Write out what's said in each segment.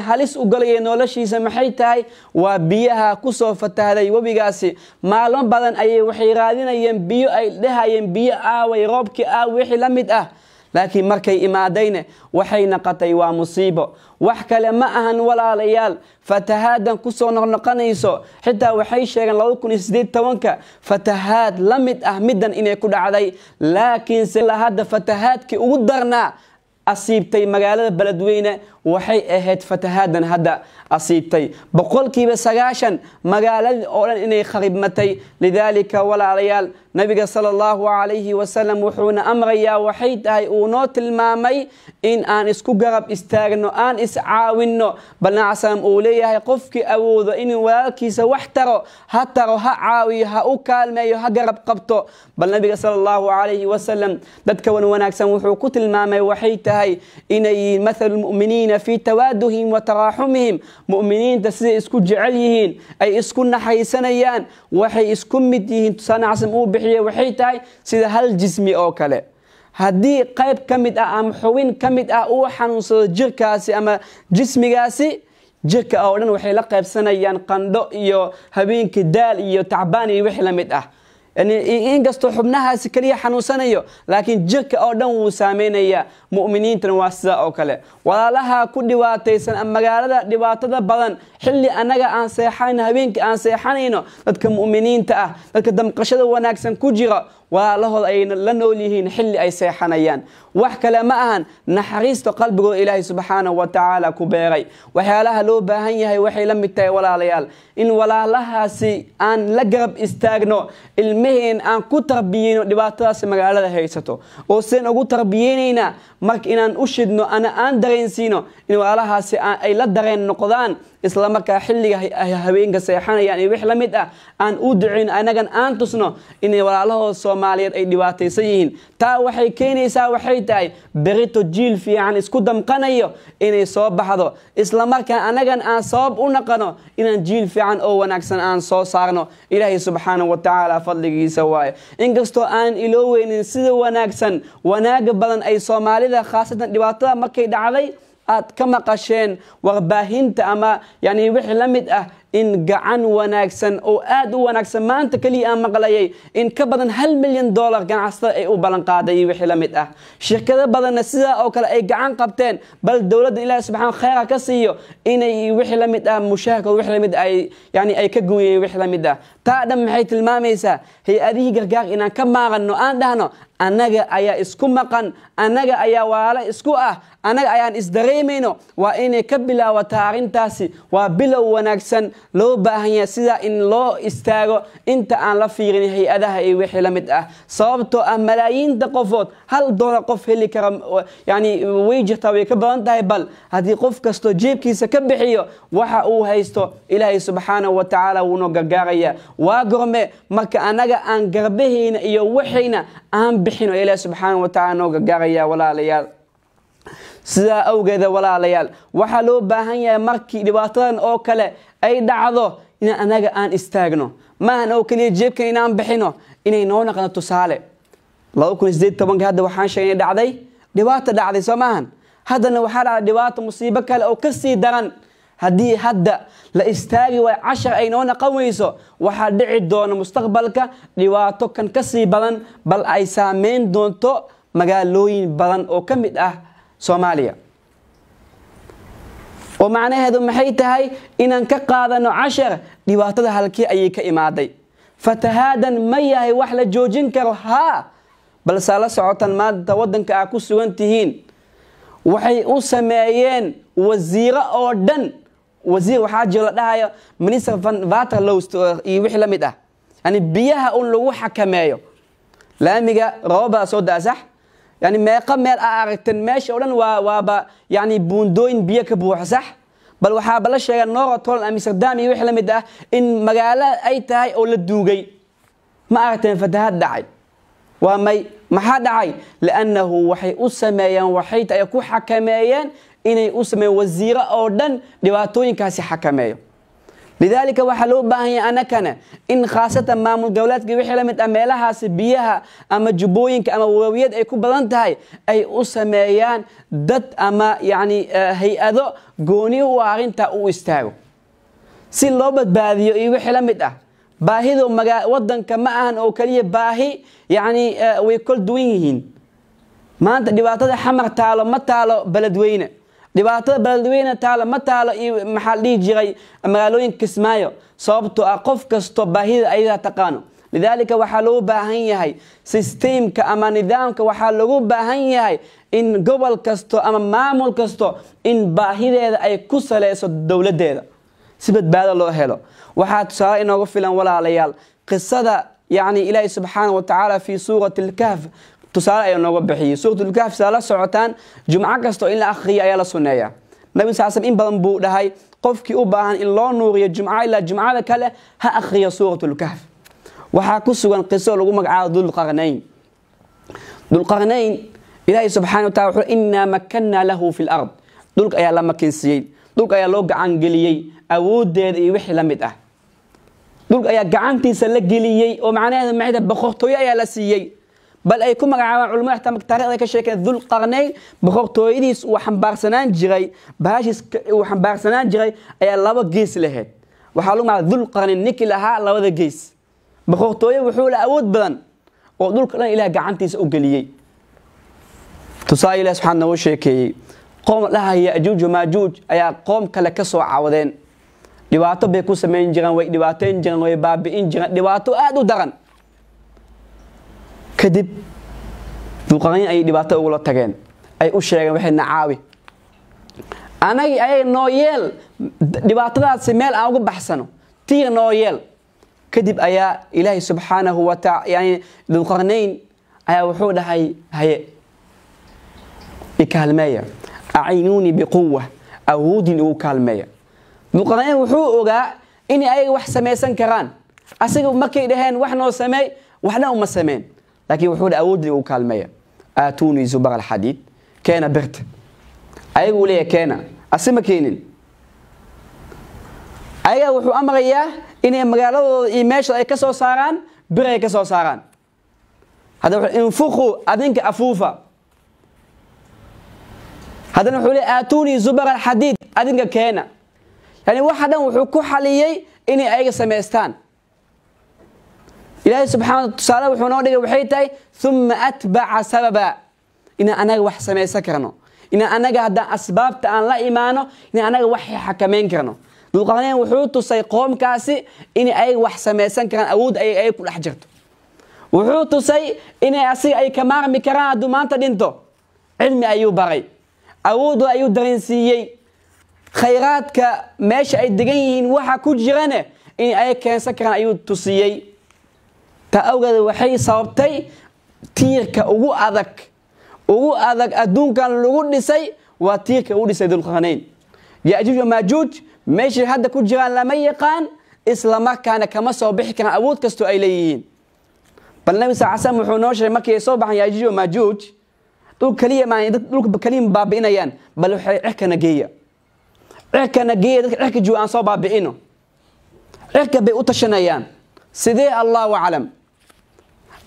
halis u galaya noloshiisa maxay tahay waa biyaha kusoo fatahday webigaasi maalmo badan ayay waxay raadinayeen biyo ay dhehayeen biyo aaway roobkii aaw ah, wixii la mid ah laakiin markay imaadayne waxay naqotay waa musiibo wax kale ma ahan walaalayaal fatahaadan kusoo noqnoqonayso xitaa waxay sheegeen laba kun sideed tobanka fatahaad la mid ah middan inay ku dhacday laakiinse hadda fatahaadkii ugu darnaa asiibtay magaalada beledweyne waxay ahayd fatahaadan hadda asiibtay boqolkiiba sagaashan magaaladii oo dhan inay khadibmatay lidaalika walaalayaal nabiga sala allahu calayhi wasalam wuxuuna amrayaa waxay tahay uu noo tilmaamay in aan isku garab istaagno aan iscaawinno balnacasam uu leeyahay qofkii awoodo inuu walaalkiisa wax taro ha taro ha caawiyo ha u kaalmeeyo ha garab qabto bal nabiga sala allahu calayhi wasalam dadka wan wanaagsan wuxuu ku tilmaamay waxay tahay inay yihiin mathalu lmu'miniina ee fii tawaaduhim wa taraaxumihim muminiinta siday isku jecel yihiin ay isku naxaysanayaan waxay isku mid yihiin tusaane casim uu bixiya waxay tahay sida hal jismi oo kale haddii qayb ka mid ah ama xubin ka mid ah uu xanuunsado jirkaasi ama jismigaasi jirka oo dhan waxay la qaybsanayaan qandho iyo habeenka daal iyo tacbaan iyo wixii la mid ah inkastoo xubnahaasi kaliya xanuunsanayo laakiin jirka oo dhan wuu saameynayaa mu'miniintana waa sidaa oo kale walaalahaa ku dhibaataysan magaalada dhibaatada badan xilli annaga aan seexan habeenkii aan seexanayno dadka mu'miniinta ah dadka damqashada wanaagsan ku jira walaalahood ayayna la nool yihiin xilli ay seexanayaan wax kale ma ahan naxariista qalbigooda ilaahay subxaanahu wa tacaala ku beeray waxyaalaha loo baahan yahay waxay la mid tahay walaalayaal in walaalahaasi aan la garab istaagno ilmiheen aan ku tarbiyeyno dhibaatadaasi magaalada haysato oo seen ugu tarbiyeynaynaa marka inaan u shidno ana aan dareensiino in walaalahaasi ay la dareen noqdaan islamarkaa xilliga haweenka seexanayaan iyo wix la mid ah aan u ducayn anagan aan tusno inay walaalahooda soomaaliyeed ay dhibaataysan yihiin taa waxay keenaysaa waxay tahay berito jiil fiican isku damqanayo inay soo baxdo islamarkaa anagan aan sabab u naqano inaan jiil fiican oo wanaagsan aan soo saarno ilaahay subxaana wa tacaala fadligiisa waayo inkastoo aan ilooweynin sida wanaagsan wanaaga badan ay soomaalida khaasatan dhibaatada markay dhacday aad ka maqasheen warbaahinta ama yani wixii la mid ah in gacan wanaagsan oo aad u wanaagsan maanta keliya aan maqlayay in ka badan hal milyan dollar ganacsada ay u ballanqaaday wixii la mid ah shirkado badanna sidaa oo kale ay gacan qabteen bal dowladda ilaahi subxaan kheyra ka siiyo inay wixii la mid ah mushaahkood wixii la mid ah yani ay ka gooyeen wixii la mid ah taa dhan maxay tilmaamaysaa hay-adihii gargaar inaan ka maaqanno aan dhahno annaga ayaa isku maqan annaga ayaa waala isku ah annaga ayaan isdareemayno waa inay ka bilaawataa arrintaasi waa bilow wanaagsan loo baahan yahay sidaa in loo istaago inta aan la fiirin hay-adaha iyo wixii la mid ah sababtoo ah malaayiinta qofood hal doolar qof heli kara yani jirtaa way ka badan tahay bal haddii qof kastoo jeebkiisa ka bixiyo waxa uu haysto ilaahay subxaanahu wa tacaala wuunoo gargaarayaa waa gorme marka annaga aan garbahayna iyo waxayna aan bixin oo ilaahay subxaanahu wa tacala noo gargaaraya walaalayaal sidaa awgeeda walaalayaal waxaa loo baahan yahay markii dhibaatadan oo kale ay dhacdo inaan anaga aan istaagno maahan oo keliya jeebkan inaan bixino inay noo naqno tusaale hadda waxaan sheegay dhacday dhibaato dhacday soo maahan haddana waxaa dhacday dhibaato musiibo kale oo kasii daran haddii hadda la istaagi waay cashar ay noo naqon weyso waxaa dhici doona mustaqbalka dhibaato kan kasii badan bal ay saameyn doonto magaalooyin badan oo ka mid ah soomaaliya oo macnaheedu maxay tahay inaan ka qaadano cashar dhibaatada halkii ayay ka imaaday fatahaadan ma yahay wax la joojin karo haa balse la socotan maanta wadanka aad ku sugan tihiin waxay u sameeyeen wasiiro oo dhan wasiir waxaa jiro la dhahayo minister vaterlost iyo wixii la mid ah yani biyaha un lagu xakameeyo laamiga roobabaa soo daasax yani meeqa meel aa aragteen meesha o dhan waa waaba yani buundooyin biyo ka buuxa sax bal waxaaba la sheega noratolan amsterdam iyo wix la mid ah in magaalo ay tahay oo la duugay ma aragteen fatahaad dhacay waa may maxaa dhacay liannahu waxay u sameeyeen waxayta ay ku xakameeyeen inay u sameeyeen wasiiro oo dhan dhibaatooyinkaasi xakameeyo lidaalika waxaa loo baahan yahay anakana in khaasatan maamul gowlaadka wixii la mid ah meelahaasi biyaha ama jubbooyinka ama waawiyad ay ku badan tahay ay u sameeyaan dad ama yacni eh, hay-ado gooni u ah arrintaa u istaago si loo badbaadiyo iyo wixii la mid ah baahidu wadanka ma ahan oo keliya baahi yacni eh, way kol duwan yihiin maanta dhibaatada xamar taalo ma taalo beledweyne dhibaatada baaldaweyne taalo ma taalo iyo maxaa dhihi jiray magaalooyin kismaayo sababto ah qof kasto baahida ayadaa taqaano lidaalika waxaa lagu baahan yahay sisteemka ama nidaamka waxaa lagu baahan yahay in gobol kasto ama maamul kasto in baahideeda ay ku saleyso dowladeeda si badbaado loo helo waxaa tusaale inooga filan walaalayaal qisada yani ilaahay subxaana wa tacaala fii suurati alkahf tusaale ayuu nooga bixiyey suuratulkaaf sidaa la socotaan jumco kastoo in la akhriyo ayaa la sunneeya nabi sal slm in badan buu dhahay qofkii u baahan in loo nuuriyo jumco ilaa jumcada kale ha akhriyo suuratulkaaf waxaa ku sugan qiso lagu magacaabo dulqarnayn dulqarnayn ilaahay subxana wa tacala wuxuu innaa makanna lahu fi lard dhulka ayaa la makinsiiyey dhulka ayaa loo gacangeliyey awoodeeda iyo wixii la mid ah dhulka ayaa gacantiisa la geliyey oo macnaheeda maxayta boqortooyo ayaa la siiyey bal ay ku magacaabaan culamada xataa taarikda ay ka sheekeen dulqarnayn boqortooyadiis uu xambaarsanaan jiray bahashiis uu xambaarsanaan jiray ayaa laba gees lahayd waxaa lagu magaca dulqarnayn ninkii lahaa labada gees boqortooye wuxuu la awood badan oo dhulka dhan ilaah gacantiisa u geliyey tusaale ilaah subxaana noo sheekeeyey qoom dhahaya ajuuj maajuuj ayaa qoom kale ka soo cawadeen dhibaato bay ku samayn jireen way dhibaatayn jireen way baabi'in jireen dhibaato aad u daran kadib duqanayn ayay dhibaato ugula tageen ay u sheegeen waxay nacaawi anagii ayay noo yeel dhibaatadaasi meel aan uga baxsano tiga noo yeel kadib ayaa ilaahay subxaanahu wataala yani duqarnayn ayaa wuxuu dhahay haye ikaalmeeya acinuunii biquwa awoodin igu kaalmeeya duqarnayn wuxuu ogaa inay ayaga wax samaysan karaan asiga markay dhaheen wax noo sameey waxna uma sameyn laakiin wuxuuna awoodii u kaalmeeya aatuunii zubara alxadiid keena birta ayaguu leeya keena asima keenin ayagaa wuxuu amrayaa inay magaaladooda iyo meesha ay ka soo saaraan bir ay ka soo saaraan haddana wuxuu infuqu adinka afuufa haddana wuxuu leeya aatuunii zubara alxadiid adinka keena yani waxa dhan wuxuu ku xaliyey inay ayaga samaystaan ilaahay subxaana tusaale wuxuu noo dhigay waxay tahay uma atbaca sababa inaan anaga wax samaysan karno inaan anaga haddaan asbaabta aan la imaano inaan anaga wax xakamayn karno dulqaanayn wuxuu tusay qoomkaasi in ay wax samaysan karaan awood ay ku dhex jirto wuxuu tusay inay asiga ay ka maarmi karaan hadduu maanta dhinto cilmi ayuu baray awood ayuu dareensiiyey khayraadka meesha ay degan yihiin waxa ku jirane in ay keensan karaan ayuu tusiyey taa awgeeda waxay sababtay tiirka ugu adag ugu adag adduunkan lagu dhisay waa tiirka ugu dhisay dulqarnayn yajuuj maajuuj meeshay hadda ku jiraan lama yaqaan islamarkaana kama soo bixi karaan awood kastoo ay leeyihiin bal nabi sal slm wuxuu noo sheegay markii ay soo baxaan yajuuj maajuuj dhul kaliya dhulka kaliya baabi'inayaan bal waxay cirkana geeya cirkana geeya dadka cirka juwa aan soo baabi'ino cirka bay u tashanayaan sidee allahu aclam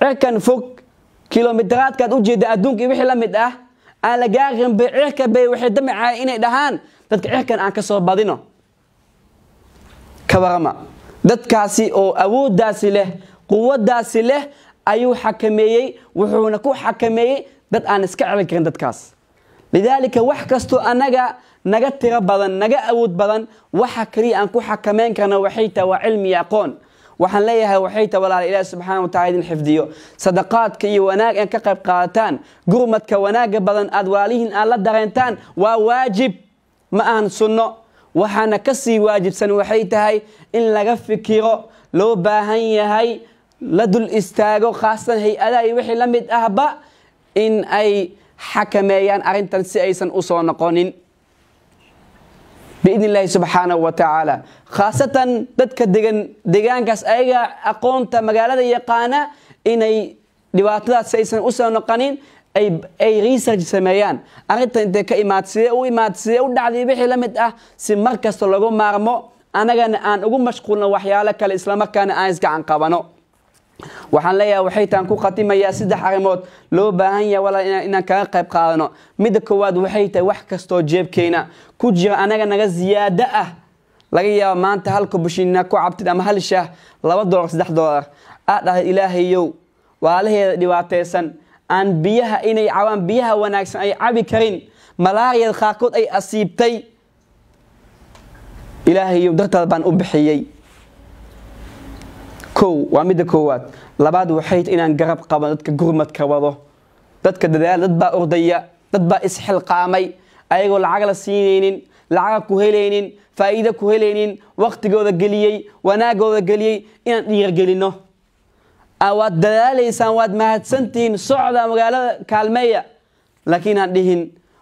cirkan fog u kilomitaraadkaad adduunka adduunkai wixii la mid ah aan lagaa qinbay cirka bay waxay damicaya inay dhahaan dadka cirkan aan ka soo badino kawarama dadkaasi oo awooddaasi leh quwaddaasi leh ayuu xakameeyey wuxuuna ku xakameeyey dad aan iska celin karin dadkaas lidaalika wax kastoo anaga naga tiro badan naga awood badan waxa kaliya aan ku xakameyn karna waxay taha waa cilmiyo aqoon waxaan leeyahay waxay ta walaala ilaah subxaana watacala idin xifdiyo sadaqaadka iyo wanaag aan ka qayb qaataan gurmadka wanaagga badan aad walaalihiin aad la dareentaan waa waajib ma ahan sunno waxaana ka sii waajibsan waxay tahay in laga fikiro loo baahan yahay la dul istaago khaasatan hay-adaha iyo wixii la mid ahba in ay xakameeyaan arrintan si aysan u soo noqonin biidn illahi subxaanahu wa tacaala khaasatan dadka degan degaankaas ayaga aqoonta magaalada yaqaana inay dhibaatadaas aysan usoo noqonin ay research sameeyaan arrintan intee ka imaad sidee u imaad sidee u dhacday wixii la mid ah si mar kasta lagu maarmo annagana aan ugu mashquulno waxyaalo kale islamarkaana aan isgacan qabano waxaan leeyahay waxaytaan ku khatimayaa saddex arrimood loo baahan yaha walaal inaan kaga qayb qaadano midda koowaad waxay tahay wax kastoo jeebkeena ku jira anaga naga siyaado ah laga yaaba maanta halka bushiina ku cabtid ama hal shaah laba dolar saddex dolar aad dhahay ilaahayow waalaheeda dhibaateysan aan biyaha inay cabaan biyaha wanaagsan ay cabi karin malaariyad qaarkood ay asiibtay ilaahayow dartaad baan u bixiyey kow waa midda koowaad labaad waxay inaan garab qabo dadka gurmadka wado dadka dadaal dad baa ordaya dad baa isxilqaamay ayagoo lacag la siinaynin lacaga ku helaynin faa'iido ku helaynin waqtigooda geliyey wanaagooda geliyey inaan dhiirgelino waad dadaalaysaan waad mahadsantihiin socda magaalada kaalmeeya laakiin aan dhihin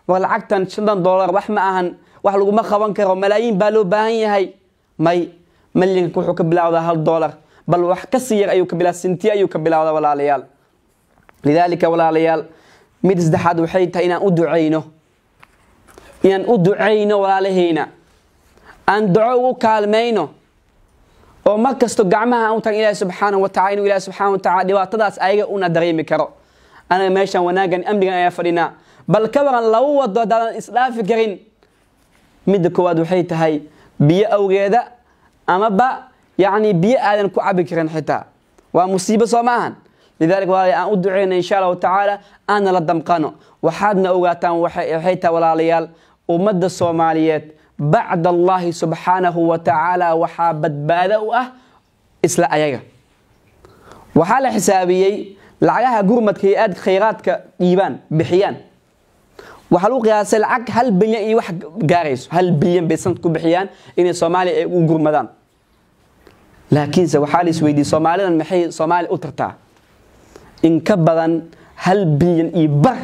war lacagtan shantan dollar wax ma ahan wax laguma qaban karo malaayiin baa loo baahan yahay may malyanka wuxuu ka bilowdaa hal dollar bal wax kasii yar ayuukabisinti ayuu ka bilaawda walaalayaal lidaalika walaalayaal mid saddexaad waxay tahay inaan u ducayno inaan u ducayno walaalahayna aan duco ugu kaalmayno oo mar kasto gacmaha aan u tagan ilahi subxaanau watacala inuu ilahi subxaana watacala dhibaatadaas ayaga una dareemi karo anaga meeshaan wanaagan amnigan ayaa fadhinaa bal ka waran laba wado hadaadan isdhaafi karin midda koowaad waxay tahay biyo awgeeda amaba yacni biyo aadan ku cabi karin xitaa waa musiibo soo maahan lidaalika walaalayaal aan u duceyna insha allahu tacaala aana la damqano waxaadna ogaataan waxay tahay walaalayaal ummadda soomaaliyeed bacd allahi subxaanahu wa tacaala waxaa badbaado u ah isla ayaga waxaa la xisaabiyey lacagaha gurmadka iyo aad khayraadka dhiibaan bixiyaan waxaa lagu qiyaasay lacag hal bilyan iyo wax gaarayso hal bilyan bay sanad ku bixiyaan inay soomaaliya ay u gurmadaan laakiinse waxaa la isweydiiyey soomaalidan maxay soomaaliya u tartaa in ka badan hal bilyan iyo bar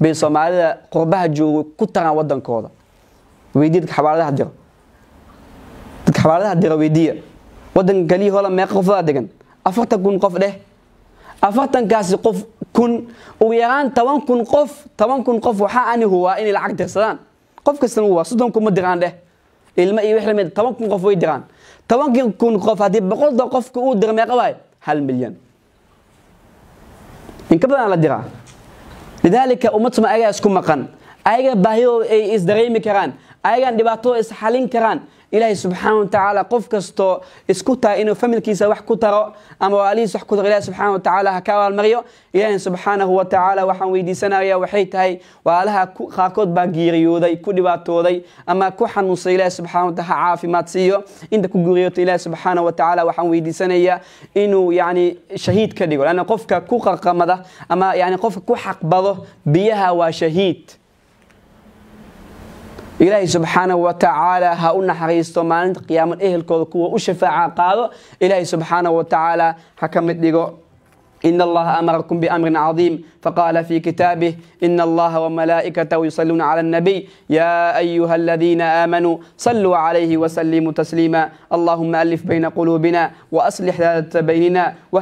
bay soomaalida qurbaha joogo ku taraan wadankooda weydiy dadka xawaaladaha diro dadka xawaaladaha dira weydiya wadanka kaliya holan meeqa qofadaa degan afartan kun qof dheh afartankaasi qof kun ugu yaraan toban kun qof toban kun qof waxaa ani huwaa inay lacag dirsadaan qof kastana huwaa soddon kun ma diraan dheh ilmo iyo wix lamid toban kun qof way diraan توانكين كون قف هذي بقول ده قف درم قواي هل مليون إن كبر على الدرا لذلك أمت ما أجا يسكون مكان أجا بهيو إيه إس دريم كران أجا نبعتو إس حالين كران ilaahay subxaana watacaala qof kastoo isku taa inuu familkiisa wax ku taro ama waalihiis wax ku taro ilahay subxaana watacaala ha ka abaalmariyo ilaahay subxaanahu watacaala waxaan weydiisanaya waxay tahay waalaha qaarkood baa geeriyooday ku dhibaatooday ama ku xanuunsaday ilahay subxana wataala ha caafimaad siiyo inta ku guuriyoota ilaahay subxaana watacaala waxaan weydiisanaya inuu yani shahiid ka dhigo lana qofka ku qarqamada ama yani qofka ku xaqbado biyaha waa shahiid إلهي سبحانه وتعالى tacaala ha u قيام maalinta كوكو وشفاعة kuwa إلهي سبحانه وتعالى ilaahay subxaana إن الله أمركم بأمر عظيم فقال في كتابه إن الله وملائكته يصلون على النبي يا أيها الذين آمنوا صلوا عليه وسلموا تسليما اللهم ألف بين قلوبنا وأصلح ذات بيننا